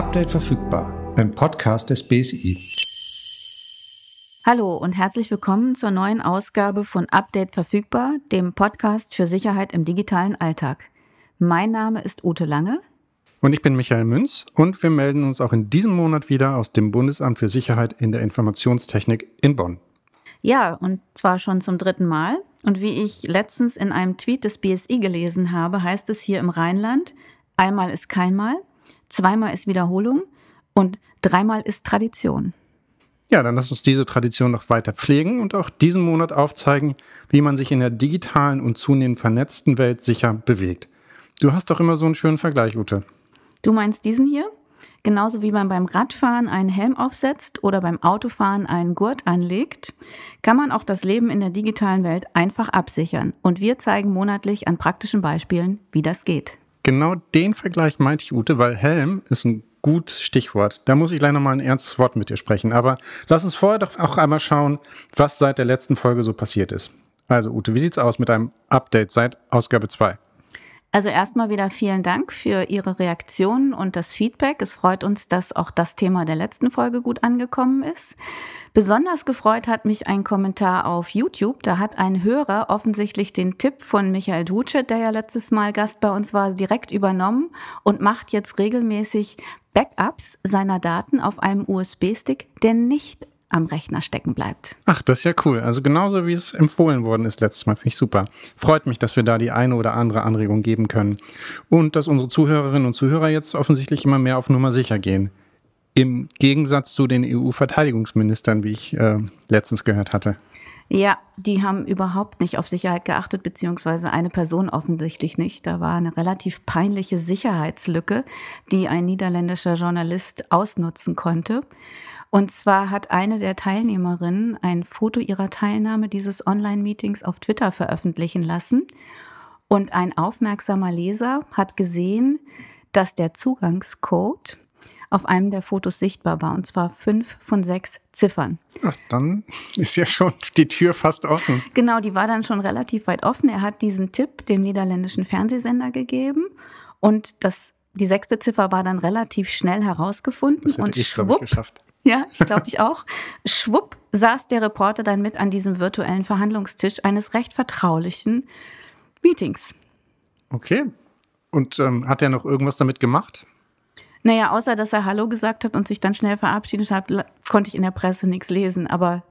Update verfügbar, ein Podcast des BSI. Hallo und herzlich willkommen zur neuen Ausgabe von Update verfügbar, dem Podcast für Sicherheit im digitalen Alltag. Mein Name ist Ute Lange. Und ich bin Michael Münz und wir melden uns auch in diesem Monat wieder aus dem Bundesamt für Sicherheit in der Informationstechnik in Bonn. Ja, und zwar schon zum dritten Mal. Und wie ich letztens in einem Tweet des BSI gelesen habe, heißt es hier im Rheinland, einmal ist keinmal zweimal ist Wiederholung und dreimal ist Tradition. Ja, dann lass uns diese Tradition noch weiter pflegen und auch diesen Monat aufzeigen, wie man sich in der digitalen und zunehmend vernetzten Welt sicher bewegt. Du hast doch immer so einen schönen Vergleich, Ute. Du meinst diesen hier? Genauso wie man beim Radfahren einen Helm aufsetzt oder beim Autofahren einen Gurt anlegt, kann man auch das Leben in der digitalen Welt einfach absichern. Und wir zeigen monatlich an praktischen Beispielen, wie das geht. Genau den Vergleich meinte ich, Ute, weil Helm ist ein gutes Stichwort. Da muss ich gleich nochmal ein ernstes Wort mit dir sprechen. Aber lass uns vorher doch auch einmal schauen, was seit der letzten Folge so passiert ist. Also, Ute, wie sieht's aus mit deinem Update seit Ausgabe 2? Also erstmal wieder vielen Dank für Ihre Reaktionen und das Feedback. Es freut uns, dass auch das Thema der letzten Folge gut angekommen ist. Besonders gefreut hat mich ein Kommentar auf YouTube. Da hat ein Hörer offensichtlich den Tipp von Michael Ducet, der ja letztes Mal Gast bei uns war, direkt übernommen und macht jetzt regelmäßig Backups seiner Daten auf einem USB-Stick, der nicht am Rechner stecken bleibt. Ach, das ist ja cool. Also genauso wie es empfohlen worden ist letztes Mal, finde ich super. Freut mich, dass wir da die eine oder andere Anregung geben können. Und dass unsere Zuhörerinnen und Zuhörer jetzt offensichtlich immer mehr auf Nummer sicher gehen. Im Gegensatz zu den EU-Verteidigungsministern, wie ich äh, letztens gehört hatte. Ja, die haben überhaupt nicht auf Sicherheit geachtet, beziehungsweise eine Person offensichtlich nicht. Da war eine relativ peinliche Sicherheitslücke, die ein niederländischer Journalist ausnutzen konnte. Und zwar hat eine der Teilnehmerinnen ein Foto ihrer Teilnahme dieses Online-Meetings auf Twitter veröffentlichen lassen. Und ein aufmerksamer Leser hat gesehen, dass der Zugangscode auf einem der Fotos sichtbar war, und zwar fünf von sechs Ziffern. Ach, dann ist ja schon die Tür fast offen. Genau, die war dann schon relativ weit offen. Er hat diesen Tipp dem niederländischen Fernsehsender gegeben und das, die sechste Ziffer war dann relativ schnell herausgefunden und ich, schwupp, ich, geschafft. Ja, ich glaube ich auch. Schwupp saß der Reporter dann mit an diesem virtuellen Verhandlungstisch eines recht vertraulichen Meetings. Okay. Und ähm, hat er noch irgendwas damit gemacht? Naja, außer dass er Hallo gesagt hat und sich dann schnell verabschiedet hat, konnte ich in der Presse nichts lesen, aber.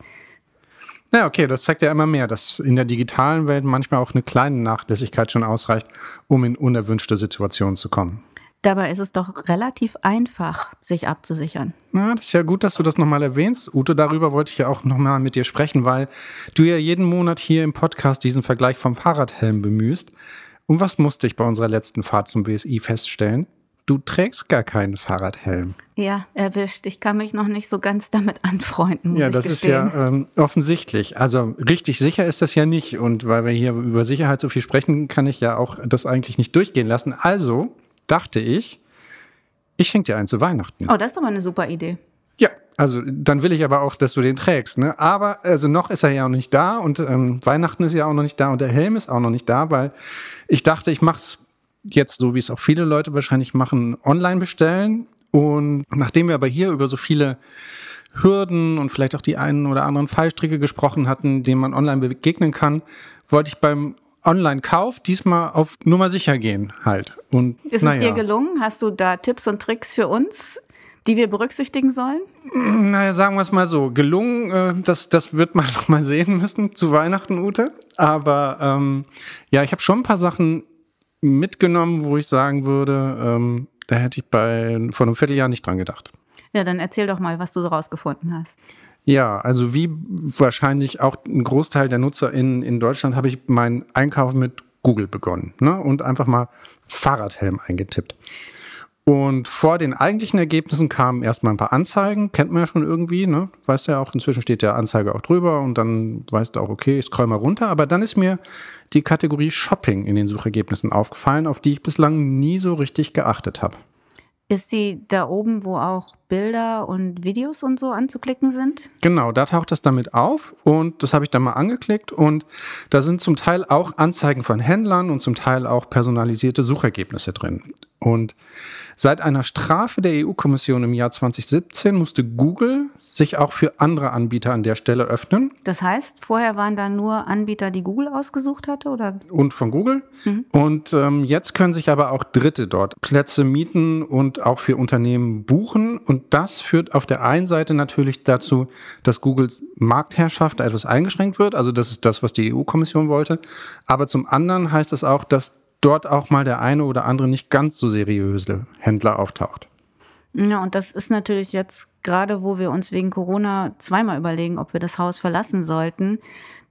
Ja, okay, das zeigt ja immer mehr, dass in der digitalen Welt manchmal auch eine kleine Nachlässigkeit schon ausreicht, um in unerwünschte Situationen zu kommen. Dabei ist es doch relativ einfach, sich abzusichern. Na, das ist ja gut, dass du das nochmal erwähnst. Ute, darüber wollte ich ja auch nochmal mit dir sprechen, weil du ja jeden Monat hier im Podcast diesen Vergleich vom Fahrradhelm bemühst. Und was musste ich bei unserer letzten Fahrt zum WSI feststellen? Du trägst gar keinen Fahrradhelm. Ja, erwischt. Ich kann mich noch nicht so ganz damit anfreunden. Muss ja, das ist ja ähm, offensichtlich. Also richtig sicher ist das ja nicht. Und weil wir hier über Sicherheit so viel sprechen, kann ich ja auch das eigentlich nicht durchgehen lassen. Also dachte ich, ich schenke dir einen zu Weihnachten. Oh, das ist doch mal eine super Idee. Ja, also dann will ich aber auch, dass du den trägst. Ne? Aber also noch ist er ja auch nicht da und ähm, Weihnachten ist ja auch noch nicht da und der Helm ist auch noch nicht da, weil ich dachte, ich mache es jetzt so, wie es auch viele Leute wahrscheinlich machen, online bestellen. Und nachdem wir aber hier über so viele Hürden und vielleicht auch die einen oder anderen Fallstricke gesprochen hatten, denen man online begegnen kann, wollte ich beim online kauft, diesmal auf Nummer sicher gehen halt. Und, Ist naja. es dir gelungen? Hast du da Tipps und Tricks für uns? Die wir berücksichtigen sollen? Naja, sagen wir es mal so. Gelungen, äh, das, das wird man noch mal sehen müssen zu Weihnachten, Ute. Aber ähm, ja, ich habe schon ein paar Sachen mitgenommen, wo ich sagen würde, ähm, da hätte ich bei, vor einem Vierteljahr nicht dran gedacht. Ja, dann erzähl doch mal, was du so rausgefunden hast. Ja, also wie wahrscheinlich auch ein Großteil der NutzerInnen in Deutschland habe ich meinen Einkauf mit Google begonnen ne? und einfach mal Fahrradhelm eingetippt. Und vor den eigentlichen Ergebnissen kamen erstmal ein paar Anzeigen, kennt man ja schon irgendwie, ne? Weißt du ja auch, inzwischen steht ja Anzeige auch drüber und dann weißt du auch, okay, ich scroll mal runter. Aber dann ist mir die Kategorie Shopping in den Suchergebnissen aufgefallen, auf die ich bislang nie so richtig geachtet habe. Ist sie da oben, wo auch Bilder und Videos und so anzuklicken sind? Genau, da taucht das damit auf und das habe ich dann mal angeklickt und da sind zum Teil auch Anzeigen von Händlern und zum Teil auch personalisierte Suchergebnisse drin. Und seit einer Strafe der EU-Kommission im Jahr 2017 musste Google sich auch für andere Anbieter an der Stelle öffnen. Das heißt, vorher waren da nur Anbieter, die Google ausgesucht hatte, oder? Und von Google. Mhm. Und ähm, jetzt können sich aber auch Dritte dort Plätze mieten und auch für Unternehmen buchen. Und das führt auf der einen Seite natürlich dazu, dass Googles Marktherrschaft etwas eingeschränkt wird. Also das ist das, was die EU-Kommission wollte. Aber zum anderen heißt es auch, dass dort auch mal der eine oder andere nicht ganz so seriöse Händler auftaucht. Ja, und das ist natürlich jetzt gerade, wo wir uns wegen Corona zweimal überlegen, ob wir das Haus verlassen sollten,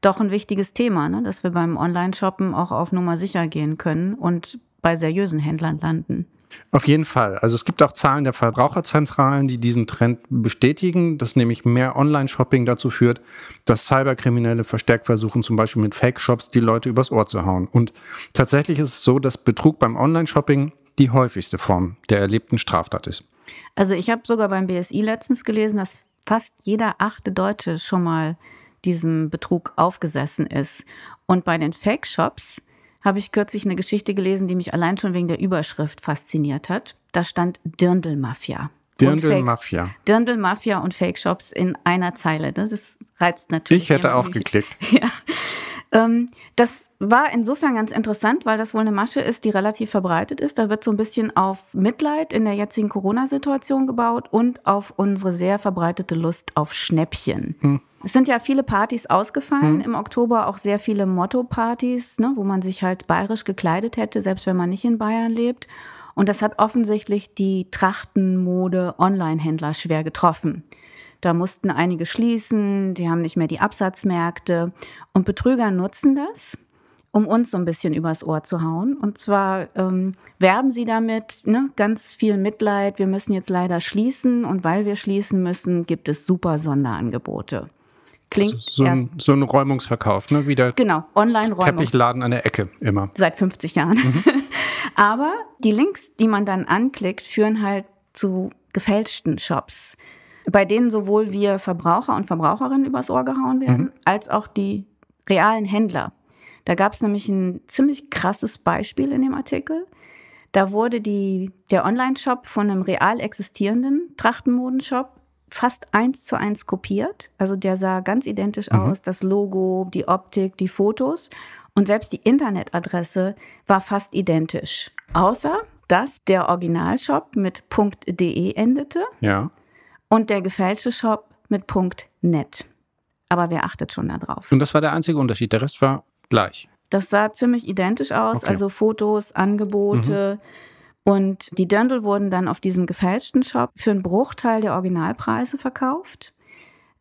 doch ein wichtiges Thema, ne? dass wir beim Online-Shoppen auch auf Nummer sicher gehen können und bei seriösen Händlern landen. Auf jeden Fall. Also es gibt auch Zahlen der Verbraucherzentralen, die diesen Trend bestätigen, dass nämlich mehr Online-Shopping dazu führt, dass Cyberkriminelle verstärkt versuchen, zum Beispiel mit Fake-Shops die Leute übers Ohr zu hauen. Und tatsächlich ist es so, dass Betrug beim Online-Shopping die häufigste Form der erlebten Straftat ist. Also ich habe sogar beim BSI letztens gelesen, dass fast jeder achte Deutsche schon mal diesem Betrug aufgesessen ist. Und bei den Fake-Shops habe ich kürzlich eine Geschichte gelesen, die mich allein schon wegen der Überschrift fasziniert hat. Da stand Dirndl-Mafia. Dirndl-Mafia. Dirndl-Mafia und Fake-Shops in einer Zeile. Das ist, reizt natürlich. Ich hätte auch geklickt. Ja. Ähm, das war insofern ganz interessant, weil das wohl eine Masche ist, die relativ verbreitet ist. Da wird so ein bisschen auf Mitleid in der jetzigen Corona-Situation gebaut und auf unsere sehr verbreitete Lust auf Schnäppchen. Hm. Es sind ja viele Partys ausgefallen, hm. im Oktober auch sehr viele Motto-Partys, ne, wo man sich halt bayerisch gekleidet hätte, selbst wenn man nicht in Bayern lebt. Und das hat offensichtlich die Trachtenmode-Online-Händler schwer getroffen. Da mussten einige schließen, die haben nicht mehr die Absatzmärkte. Und Betrüger nutzen das, um uns so ein bisschen übers Ohr zu hauen. Und zwar ähm, werben sie damit ne, ganz viel Mitleid. Wir müssen jetzt leider schließen und weil wir schließen müssen, gibt es super Sonderangebote. Klingt so, also so, ein, so ein Räumungsverkauf, ne? Wieder genau, online räumungsverkauf Teppichladen an der Ecke immer. Seit 50 Jahren. Mhm. Aber die Links, die man dann anklickt, führen halt zu gefälschten Shops bei denen sowohl wir Verbraucher und Verbraucherinnen übers Ohr gehauen werden, mhm. als auch die realen Händler. Da gab es nämlich ein ziemlich krasses Beispiel in dem Artikel. Da wurde die, der Online-Shop von einem real existierenden Trachtenmodenshop fast eins zu eins kopiert. Also der sah ganz identisch mhm. aus, das Logo, die Optik, die Fotos und selbst die Internetadresse war fast identisch. Außer, dass der Originalshop mit .de endete. Ja und der gefälschte Shop mit .net. Aber wer achtet schon darauf? Und das war der einzige Unterschied. Der Rest war gleich. Das sah ziemlich identisch aus, okay. also Fotos, Angebote. Mhm. Und die Dirndl wurden dann auf diesem gefälschten Shop für einen Bruchteil der Originalpreise verkauft.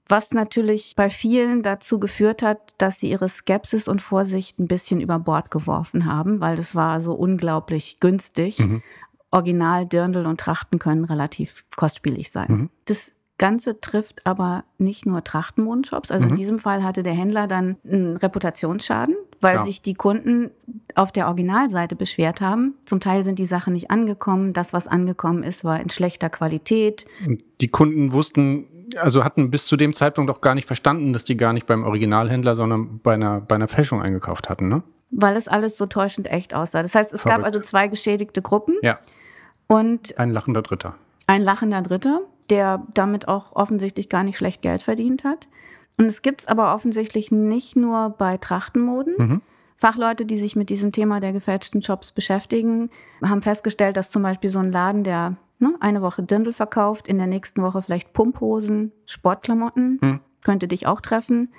Was natürlich bei vielen dazu geführt hat, dass sie ihre Skepsis und Vorsicht ein bisschen über Bord geworfen haben, weil das war so unglaublich günstig. Mhm. Original Dirndl und Trachten können relativ kostspielig sein. Mhm. Das Ganze trifft aber nicht nur Trachtenmodenshops. Also mhm. in diesem Fall hatte der Händler dann einen Reputationsschaden, weil Klar. sich die Kunden auf der Originalseite beschwert haben. Zum Teil sind die Sachen nicht angekommen. Das, was angekommen ist, war in schlechter Qualität. Und die Kunden wussten, also hatten bis zu dem Zeitpunkt auch gar nicht verstanden, dass die gar nicht beim Originalhändler, sondern bei einer, bei einer Fälschung eingekauft hatten, ne? weil es alles so täuschend echt aussah. Das heißt, es Verrückt. gab also zwei geschädigte Gruppen. Ja. Und ein lachender Dritter. Ein lachender Dritter, der damit auch offensichtlich gar nicht schlecht Geld verdient hat. Und es gibt es aber offensichtlich nicht nur bei Trachtenmoden. Mhm. Fachleute, die sich mit diesem Thema der gefälschten Shops beschäftigen, haben festgestellt, dass zum Beispiel so ein Laden, der ne, eine Woche Dindel verkauft, in der nächsten Woche vielleicht Pumphosen, Sportklamotten, mhm. könnte dich auch treffen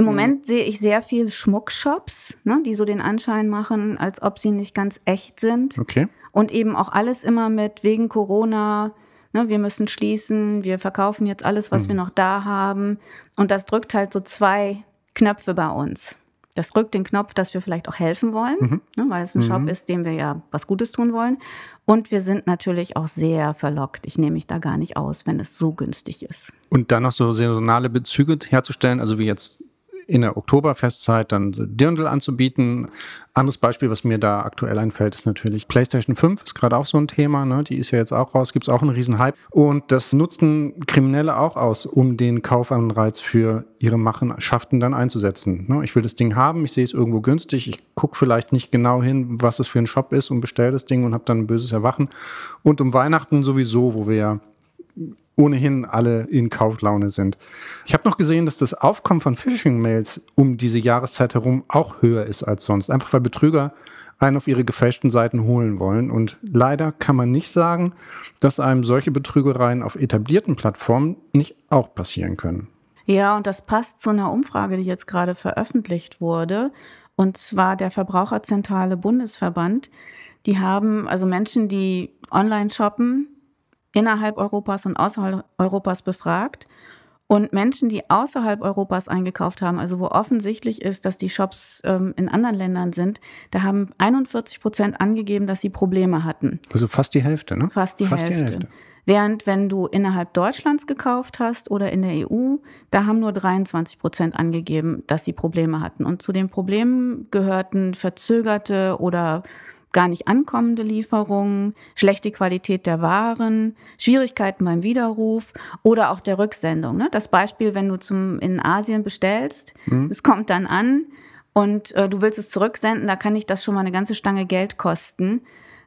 im mhm. Moment mhm. sehe ich sehr viel Schmuckshops, ne, die so den Anschein machen, als ob sie nicht ganz echt sind. Okay. Und eben auch alles immer mit wegen Corona, ne, wir müssen schließen, wir verkaufen jetzt alles, was mhm. wir noch da haben. Und das drückt halt so zwei Knöpfe bei uns. Das drückt den Knopf, dass wir vielleicht auch helfen wollen, mhm. ne, weil es ein Shop mhm. ist, dem wir ja was Gutes tun wollen. Und wir sind natürlich auch sehr verlockt. Ich nehme mich da gar nicht aus, wenn es so günstig ist. Und dann noch so saisonale Bezüge herzustellen, also wie jetzt in der Oktoberfestzeit dann Dirndl anzubieten. Anderes Beispiel, was mir da aktuell einfällt, ist natürlich PlayStation 5, ist gerade auch so ein Thema. Ne? Die ist ja jetzt auch raus, gibt es auch einen riesen Hype. Und das nutzen Kriminelle auch aus, um den Kaufanreiz für ihre Machenschaften dann einzusetzen. Ne? Ich will das Ding haben, ich sehe es irgendwo günstig, ich gucke vielleicht nicht genau hin, was es für ein Shop ist und bestelle das Ding und habe dann ein böses Erwachen. Und um Weihnachten sowieso, wo wir ja ohnehin alle in Kauflaune sind. Ich habe noch gesehen, dass das Aufkommen von Phishing-Mails um diese Jahreszeit herum auch höher ist als sonst, einfach weil Betrüger einen auf ihre gefälschten Seiten holen wollen. Und leider kann man nicht sagen, dass einem solche Betrügereien auf etablierten Plattformen nicht auch passieren können. Ja, und das passt zu einer Umfrage, die jetzt gerade veröffentlicht wurde. Und zwar der Verbraucherzentrale Bundesverband. Die haben also Menschen, die online shoppen, innerhalb Europas und außerhalb Europas befragt. Und Menschen, die außerhalb Europas eingekauft haben, also wo offensichtlich ist, dass die Shops ähm, in anderen Ländern sind, da haben 41 Prozent angegeben, dass sie Probleme hatten. Also fast die Hälfte, ne? Fast die fast Hälfte. Die Hälfte. Während wenn du innerhalb Deutschlands gekauft hast oder in der EU, da haben nur 23 Prozent angegeben, dass sie Probleme hatten. Und zu den Problemen gehörten verzögerte oder gar nicht ankommende Lieferungen, schlechte Qualität der Waren, Schwierigkeiten beim Widerruf oder auch der Rücksendung. Ne? Das Beispiel, wenn du zum, in Asien bestellst, mhm. es kommt dann an und äh, du willst es zurücksenden, da kann ich das schon mal eine ganze Stange Geld kosten.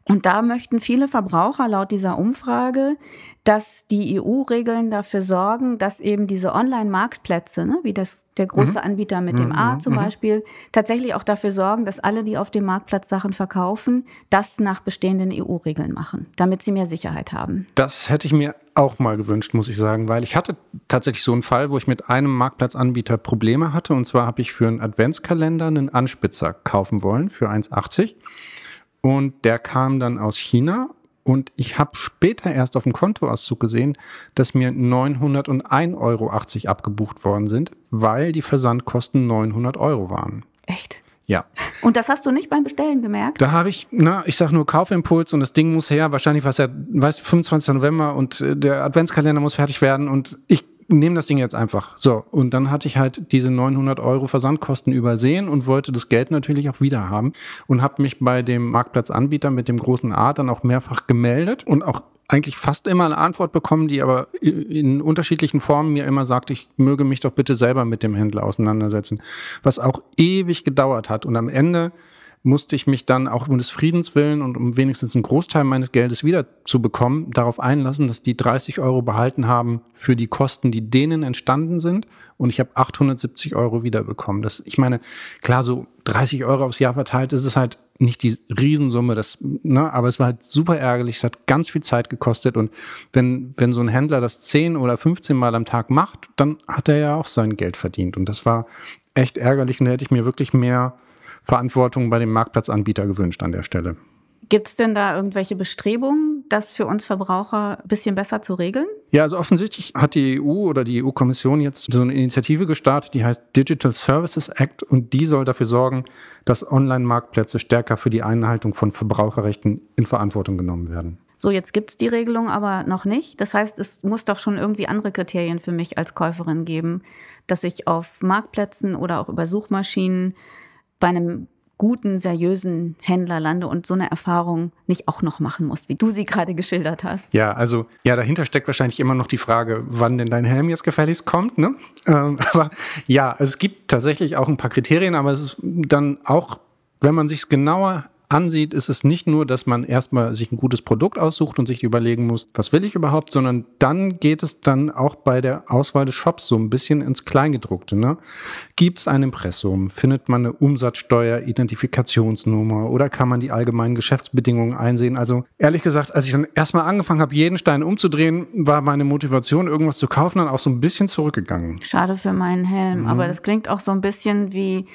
Und da möchten viele Verbraucher laut dieser Umfrage, dass die EU-Regeln dafür sorgen, dass eben diese Online-Marktplätze, ne, wie das der große mhm. Anbieter mit dem mhm, A mhm, zum mhm. Beispiel, tatsächlich auch dafür sorgen, dass alle, die auf dem Marktplatz Sachen verkaufen, das nach bestehenden EU-Regeln machen, damit sie mehr Sicherheit haben. Das hätte ich mir auch mal gewünscht, muss ich sagen, weil ich hatte tatsächlich so einen Fall, wo ich mit einem Marktplatzanbieter Probleme hatte. Und zwar habe ich für einen Adventskalender einen Anspitzer kaufen wollen für 1,80. Und der kam dann aus China. Und ich habe später erst auf dem Kontoauszug gesehen, dass mir 901,80 Euro abgebucht worden sind, weil die Versandkosten 900 Euro waren. Echt? Ja. Und das hast du nicht beim Bestellen gemerkt? Da habe ich, na, ich sage nur Kaufimpuls und das Ding muss her. Wahrscheinlich war es ja, weißt du, 25. November und äh, der Adventskalender muss fertig werden und ich nehme das Ding jetzt einfach. So, und dann hatte ich halt diese 900 Euro Versandkosten übersehen und wollte das Geld natürlich auch wieder haben und habe mich bei dem Marktplatzanbieter mit dem großen A dann auch mehrfach gemeldet und auch eigentlich fast immer eine Antwort bekommen, die aber in unterschiedlichen Formen mir immer sagt, ich möge mich doch bitte selber mit dem Händler auseinandersetzen, was auch ewig gedauert hat und am Ende musste ich mich dann auch um des Friedens willen und um wenigstens einen Großteil meines Geldes wiederzubekommen, darauf einlassen, dass die 30 Euro behalten haben für die Kosten, die denen entstanden sind. Und ich habe 870 Euro wiederbekommen. Das, ich meine, klar, so 30 Euro aufs Jahr verteilt das ist halt nicht die Riesensumme, das, ne, aber es war halt super ärgerlich, es hat ganz viel Zeit gekostet und wenn, wenn so ein Händler das 10 oder 15 Mal am Tag macht, dann hat er ja auch sein Geld verdient und das war echt ärgerlich und da hätte ich mir wirklich mehr Verantwortung bei dem Marktplatzanbieter gewünscht an der Stelle. Gibt es denn da irgendwelche Bestrebungen, das für uns Verbraucher ein bisschen besser zu regeln? Ja, also offensichtlich hat die EU oder die EU-Kommission jetzt so eine Initiative gestartet, die heißt Digital Services Act und die soll dafür sorgen, dass Online-Marktplätze stärker für die Einhaltung von Verbraucherrechten in Verantwortung genommen werden. So, jetzt gibt es die Regelung aber noch nicht. Das heißt, es muss doch schon irgendwie andere Kriterien für mich als Käuferin geben, dass ich auf Marktplätzen oder auch über Suchmaschinen bei einem guten, seriösen Händler lande und so eine Erfahrung nicht auch noch machen muss, wie du sie gerade geschildert hast. Ja, also ja, dahinter steckt wahrscheinlich immer noch die Frage, wann denn dein Helm jetzt gefälligst kommt. Ne? Ähm, aber ja, es gibt tatsächlich auch ein paar Kriterien, aber es ist dann auch, wenn man sich es genauer ansieht, ist es nicht nur, dass man erstmal sich ein gutes Produkt aussucht und sich überlegen muss, was will ich überhaupt, sondern dann geht es dann auch bei der Auswahl des Shops so ein bisschen ins Kleingedruckte. Ne? Gibt es ein Impressum? Findet man eine Umsatzsteuer, Identifikationsnummer oder kann man die allgemeinen Geschäftsbedingungen einsehen? Also ehrlich gesagt, als ich dann erstmal angefangen habe, jeden Stein umzudrehen, war meine Motivation, irgendwas zu kaufen, dann auch so ein bisschen zurückgegangen. Schade für meinen Helm, mhm. aber das klingt auch so ein bisschen wie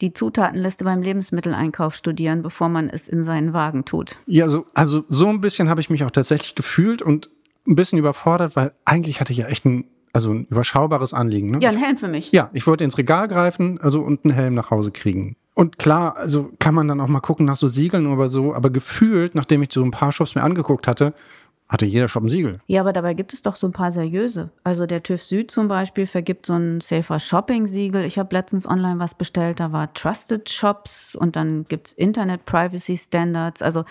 die Zutatenliste beim Lebensmitteleinkauf studieren, bevor man Mann ist in seinen Wagen tut. Ja, so, also so ein bisschen habe ich mich auch tatsächlich gefühlt und ein bisschen überfordert, weil eigentlich hatte ich ja echt ein, also ein überschaubares Anliegen. Ne? Ja, ein Helm für mich. Ja, ich wollte ins Regal greifen, also und einen Helm nach Hause kriegen. Und klar, also kann man dann auch mal gucken nach so Siegeln oder so, aber gefühlt, nachdem ich so ein paar Shops mir angeguckt hatte, hatte jeder Shop ein Siegel? Ja, aber dabei gibt es doch so ein paar seriöse. Also der TÜV Süd zum Beispiel vergibt so ein Safer Shopping Siegel. Ich habe letztens online was bestellt, da war Trusted Shops und dann gibt es Internet Privacy Standards. Also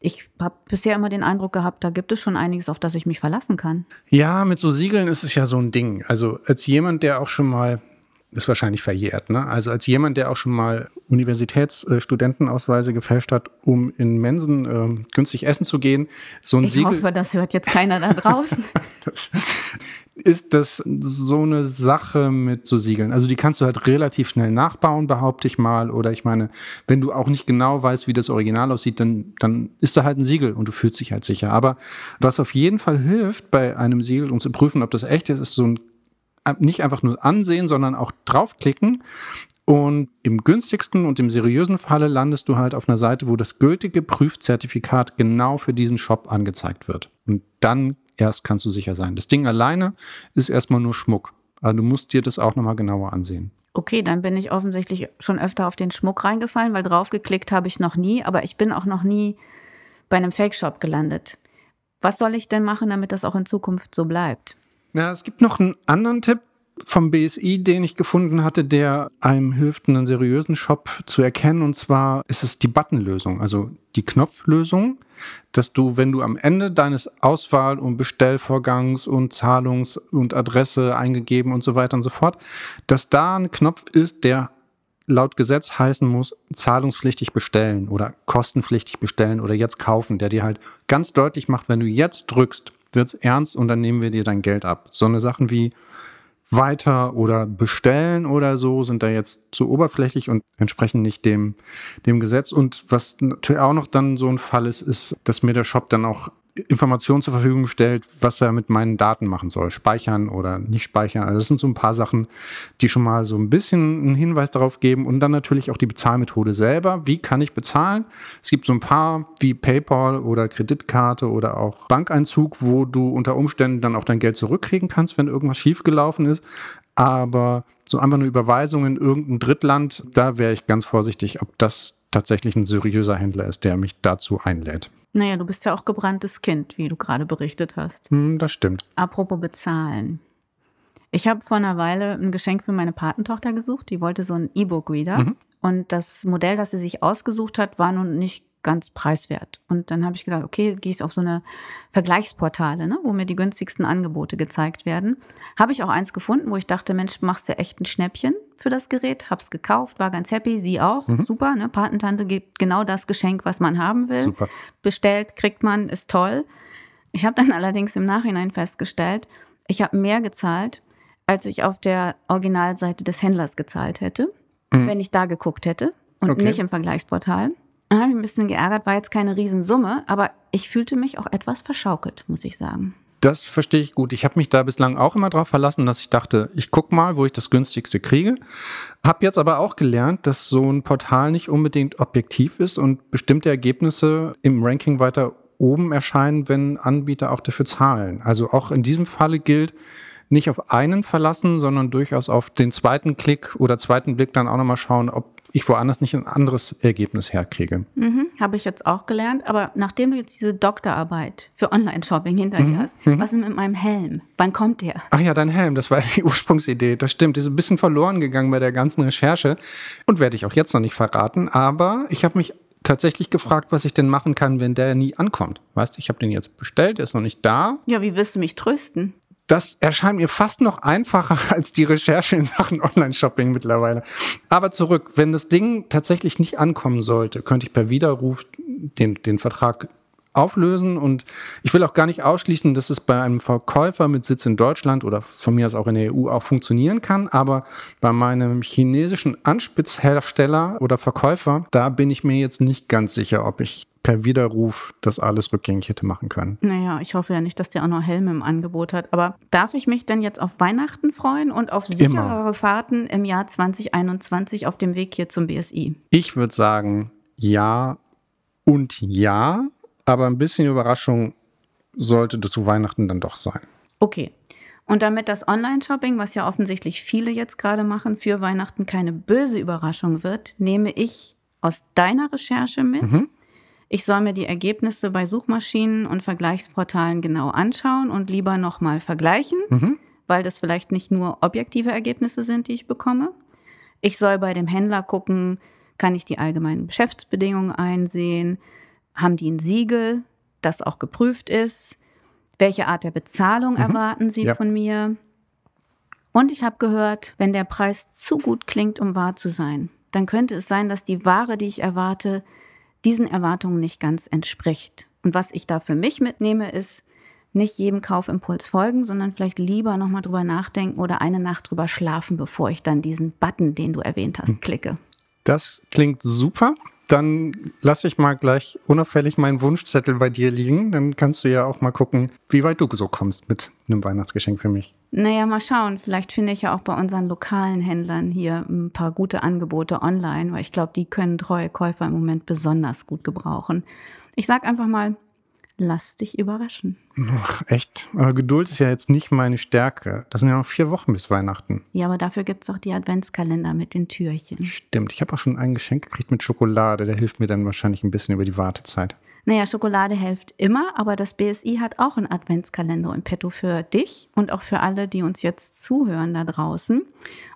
ich habe bisher immer den Eindruck gehabt, da gibt es schon einiges, auf das ich mich verlassen kann. Ja, mit so Siegeln ist es ja so ein Ding. Also als jemand, der auch schon mal ist wahrscheinlich verjährt. Ne? Also als jemand, der auch schon mal Universitätsstudentenausweise äh, gefälscht hat, um in Mensen äh, günstig essen zu gehen, so ein ich Siegel. Ich hoffe, das hört jetzt keiner da draußen. das, ist das so eine Sache mit so Siegeln? Also die kannst du halt relativ schnell nachbauen, behaupte ich mal. Oder ich meine, wenn du auch nicht genau weißt, wie das Original aussieht, dann, dann ist da halt ein Siegel und du fühlst dich halt sicher. Aber was auf jeden Fall hilft bei einem Siegel, um zu prüfen, ob das echt ist, ist so ein äh, nicht einfach nur ansehen, sondern auch draufklicken. Und im günstigsten und im seriösen Falle landest du halt auf einer Seite, wo das gültige Prüfzertifikat genau für diesen Shop angezeigt wird. Und dann erst kannst du sicher sein. Das Ding alleine ist erstmal nur Schmuck. Also du musst dir das auch nochmal genauer ansehen. Okay, dann bin ich offensichtlich schon öfter auf den Schmuck reingefallen, weil draufgeklickt habe ich noch nie, aber ich bin auch noch nie bei einem Fake-Shop gelandet. Was soll ich denn machen, damit das auch in Zukunft so bleibt? Ja, es gibt noch einen anderen Tipp vom BSI, den ich gefunden hatte, der einem hilft, einen seriösen Shop zu erkennen. Und zwar ist es die Buttonlösung, also die Knopflösung, dass du, wenn du am Ende deines Auswahl- und Bestellvorgangs und Zahlungs- und Adresse eingegeben und so weiter und so fort, dass da ein Knopf ist, der laut Gesetz heißen muss, zahlungspflichtig bestellen oder kostenpflichtig bestellen oder jetzt kaufen, der dir halt ganz deutlich macht, wenn du jetzt drückst, wird's ernst und dann nehmen wir dir dein Geld ab. So eine Sachen wie weiter oder bestellen oder so sind da jetzt zu oberflächlich und entsprechen nicht dem, dem Gesetz. Und was natürlich auch noch dann so ein Fall ist, ist, dass mir der Shop dann auch Informationen zur Verfügung stellt, was er mit meinen Daten machen soll. Speichern oder nicht speichern. Also das sind so ein paar Sachen, die schon mal so ein bisschen einen Hinweis darauf geben. Und dann natürlich auch die Bezahlmethode selber. Wie kann ich bezahlen? Es gibt so ein paar wie PayPal oder Kreditkarte oder auch Bankeinzug, wo du unter Umständen dann auch dein Geld zurückkriegen kannst, wenn irgendwas schiefgelaufen ist. Aber so einfach eine Überweisung in irgendein Drittland, da wäre ich ganz vorsichtig, ob das tatsächlich ein seriöser Händler ist, der mich dazu einlädt. Naja, du bist ja auch gebranntes Kind, wie du gerade berichtet hast. Hm, das stimmt. Apropos bezahlen. Ich habe vor einer Weile ein Geschenk für meine Patentochter gesucht. Die wollte so einen E-Book-Reader. Mhm. Und das Modell, das sie sich ausgesucht hat, war nun nicht ganz preiswert. Und dann habe ich gedacht, okay, gehe ich auf so eine Vergleichsportale, ne, wo mir die günstigsten Angebote gezeigt werden. Habe ich auch eins gefunden, wo ich dachte, Mensch, machst ja echt ein Schnäppchen für das Gerät, Habe es gekauft, war ganz happy, sie auch, mhm. super, ne? Patentante gibt genau das Geschenk, was man haben will. Super. Bestellt, kriegt man, ist toll. Ich habe dann allerdings im Nachhinein festgestellt, ich habe mehr gezahlt, als ich auf der Originalseite des Händlers gezahlt hätte, mhm. wenn ich da geguckt hätte und okay. nicht im Vergleichsportal habe ich ein bisschen geärgert, war jetzt keine Riesensumme, aber ich fühlte mich auch etwas verschaukelt, muss ich sagen. Das verstehe ich gut. Ich habe mich da bislang auch immer darauf verlassen, dass ich dachte, ich gucke mal, wo ich das günstigste kriege. Habe jetzt aber auch gelernt, dass so ein Portal nicht unbedingt objektiv ist und bestimmte Ergebnisse im Ranking weiter oben erscheinen, wenn Anbieter auch dafür zahlen. Also auch in diesem Falle gilt, nicht auf einen verlassen, sondern durchaus auf den zweiten Klick oder zweiten Blick dann auch nochmal schauen, ob ich woanders nicht ein anderes Ergebnis herkriege. Mhm, Habe ich jetzt auch gelernt. Aber nachdem du jetzt diese Doktorarbeit für Online-Shopping hinter mhm, dir hast, mhm. was ist mit meinem Helm? Wann kommt der? Ach ja, dein Helm, das war die Ursprungsidee. Das stimmt, die ist ein bisschen verloren gegangen bei der ganzen Recherche und werde ich auch jetzt noch nicht verraten. Aber ich habe mich tatsächlich gefragt, was ich denn machen kann, wenn der nie ankommt. Weißt du, ich habe den jetzt bestellt, der ist noch nicht da. Ja, wie wirst du mich trösten? Das erscheint mir fast noch einfacher als die Recherche in Sachen Online-Shopping mittlerweile. Aber zurück, wenn das Ding tatsächlich nicht ankommen sollte, könnte ich per Widerruf den, den Vertrag auflösen. Und ich will auch gar nicht ausschließen, dass es bei einem Verkäufer mit Sitz in Deutschland oder von mir aus auch in der EU auch funktionieren kann. Aber bei meinem chinesischen Anspitzhersteller oder Verkäufer, da bin ich mir jetzt nicht ganz sicher, ob ich per Widerruf das alles rückgängig hätte machen können. Naja, ich hoffe ja nicht, dass der auch noch Helme im Angebot hat. Aber darf ich mich denn jetzt auf Weihnachten freuen und auf sicherere Immer. Fahrten im Jahr 2021 auf dem Weg hier zum BSI? Ich würde sagen, ja und ja, aber ein bisschen Überraschung sollte zu Weihnachten dann doch sein. Okay. Und damit das Online-Shopping, was ja offensichtlich viele jetzt gerade machen, für Weihnachten keine böse Überraschung wird, nehme ich aus deiner Recherche mit, mhm. Ich soll mir die Ergebnisse bei Suchmaschinen und Vergleichsportalen genau anschauen und lieber nochmal vergleichen, mhm. weil das vielleicht nicht nur objektive Ergebnisse sind, die ich bekomme. Ich soll bei dem Händler gucken, kann ich die allgemeinen Geschäftsbedingungen einsehen, haben die ein Siegel, das auch geprüft ist, welche Art der Bezahlung mhm. erwarten sie ja. von mir. Und ich habe gehört, wenn der Preis zu gut klingt, um wahr zu sein, dann könnte es sein, dass die Ware, die ich erwarte, diesen Erwartungen nicht ganz entspricht. Und was ich da für mich mitnehme, ist, nicht jedem Kaufimpuls folgen, sondern vielleicht lieber nochmal drüber nachdenken oder eine Nacht drüber schlafen, bevor ich dann diesen Button, den du erwähnt hast, hm. klicke. Das klingt super dann lasse ich mal gleich unauffällig meinen Wunschzettel bei dir liegen. Dann kannst du ja auch mal gucken, wie weit du so kommst mit einem Weihnachtsgeschenk für mich. Naja, mal schauen. Vielleicht finde ich ja auch bei unseren lokalen Händlern hier ein paar gute Angebote online, weil ich glaube, die können treue Käufer im Moment besonders gut gebrauchen. Ich sage einfach mal lass dich überraschen. Ach, echt? Aber Geduld ist ja jetzt nicht meine Stärke. Das sind ja noch vier Wochen bis Weihnachten. Ja, aber dafür gibt es auch die Adventskalender mit den Türchen. Stimmt, ich habe auch schon ein Geschenk gekriegt mit Schokolade. Der hilft mir dann wahrscheinlich ein bisschen über die Wartezeit. Naja, Schokolade hilft immer, aber das BSI hat auch einen Adventskalender im Petto für dich und auch für alle, die uns jetzt zuhören da draußen.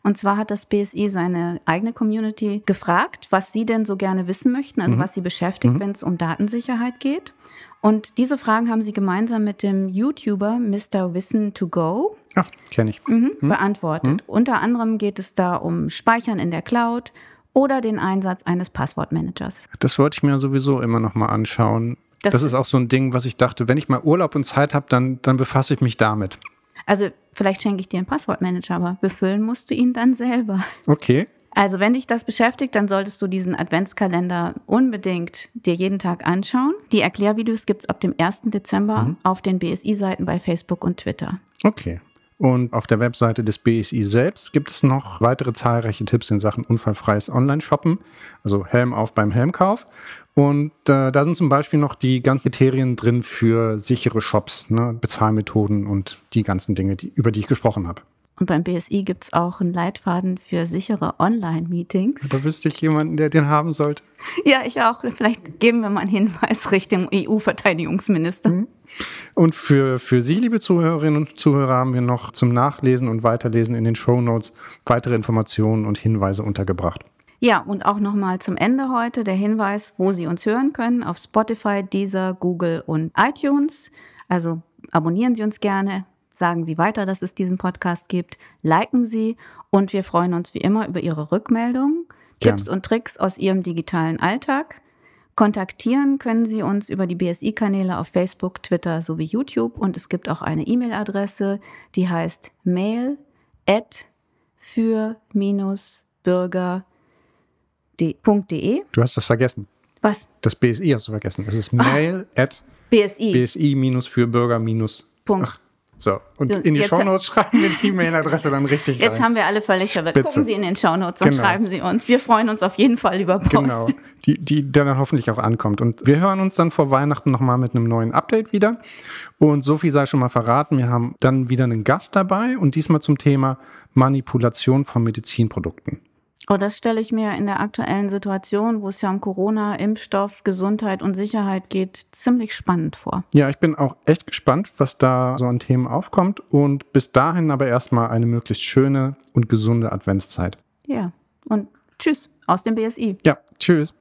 Und zwar hat das BSI seine eigene Community gefragt, was sie denn so gerne wissen möchten, also mhm. was sie beschäftigt, mhm. wenn es um Datensicherheit geht. Und diese Fragen haben sie gemeinsam mit dem YouTuber Mr. Wissen to Go. Ach, kenne ich. Mhm, hm? Beantwortet. Hm? Unter anderem geht es da um Speichern in der Cloud oder den Einsatz eines Passwortmanagers. Das wollte ich mir sowieso immer noch mal anschauen. Das, das ist, ist auch so ein Ding, was ich dachte, wenn ich mal Urlaub und Zeit habe, dann, dann befasse ich mich damit. Also vielleicht schenke ich dir einen Passwortmanager, aber befüllen musst du ihn dann selber. Okay, also wenn dich das beschäftigt, dann solltest du diesen Adventskalender unbedingt dir jeden Tag anschauen. Die Erklärvideos gibt es ab dem 1. Dezember mhm. auf den BSI-Seiten bei Facebook und Twitter. Okay. Und auf der Webseite des BSI selbst gibt es noch weitere zahlreiche Tipps in Sachen unfallfreies Online-Shoppen, also Helm auf beim Helmkauf. Und äh, da sind zum Beispiel noch die ganzen Kriterien drin für sichere Shops, ne? Bezahlmethoden und die ganzen Dinge, die, über die ich gesprochen habe. Und beim BSI gibt es auch einen Leitfaden für sichere Online-Meetings. Da wüsste ich jemanden, der den haben sollte. Ja, ich auch. Vielleicht geben wir mal einen Hinweis Richtung EU-Verteidigungsminister. Mhm. Und für, für Sie, liebe Zuhörerinnen und Zuhörer, haben wir noch zum Nachlesen und Weiterlesen in den Shownotes weitere Informationen und Hinweise untergebracht. Ja, und auch nochmal zum Ende heute der Hinweis, wo Sie uns hören können, auf Spotify, Deezer, Google und iTunes. Also abonnieren Sie uns gerne, sagen Sie weiter, dass es diesen Podcast gibt, liken Sie und wir freuen uns wie immer über Ihre Rückmeldungen, Tipps und Tricks aus Ihrem digitalen Alltag. Kontaktieren können Sie uns über die BSI-Kanäle auf Facebook, Twitter sowie YouTube und es gibt auch eine E-Mail-Adresse, die heißt mail at für-bürger.de. Du hast das vergessen. Was? Das BSI hast du vergessen. Es ist ah. mail at bsi-für-bürger- so, und in die Shownotes schreiben wir die E-Mail-Adresse dann richtig Jetzt rein. haben wir alle völlig verwirrt. Bitte. Gucken Sie in den Shownotes und genau. schreiben Sie uns. Wir freuen uns auf jeden Fall über Post. Genau, die, die dann hoffentlich auch ankommt. Und wir hören uns dann vor Weihnachten nochmal mit einem neuen Update wieder. Und Sophie sei schon mal verraten, wir haben dann wieder einen Gast dabei und diesmal zum Thema Manipulation von Medizinprodukten. Oh, das stelle ich mir in der aktuellen Situation, wo es ja um Corona, Impfstoff, Gesundheit und Sicherheit geht, ziemlich spannend vor. Ja, ich bin auch echt gespannt, was da so an Themen aufkommt. Und bis dahin aber erstmal eine möglichst schöne und gesunde Adventszeit. Ja, und tschüss aus dem BSI. Ja, tschüss.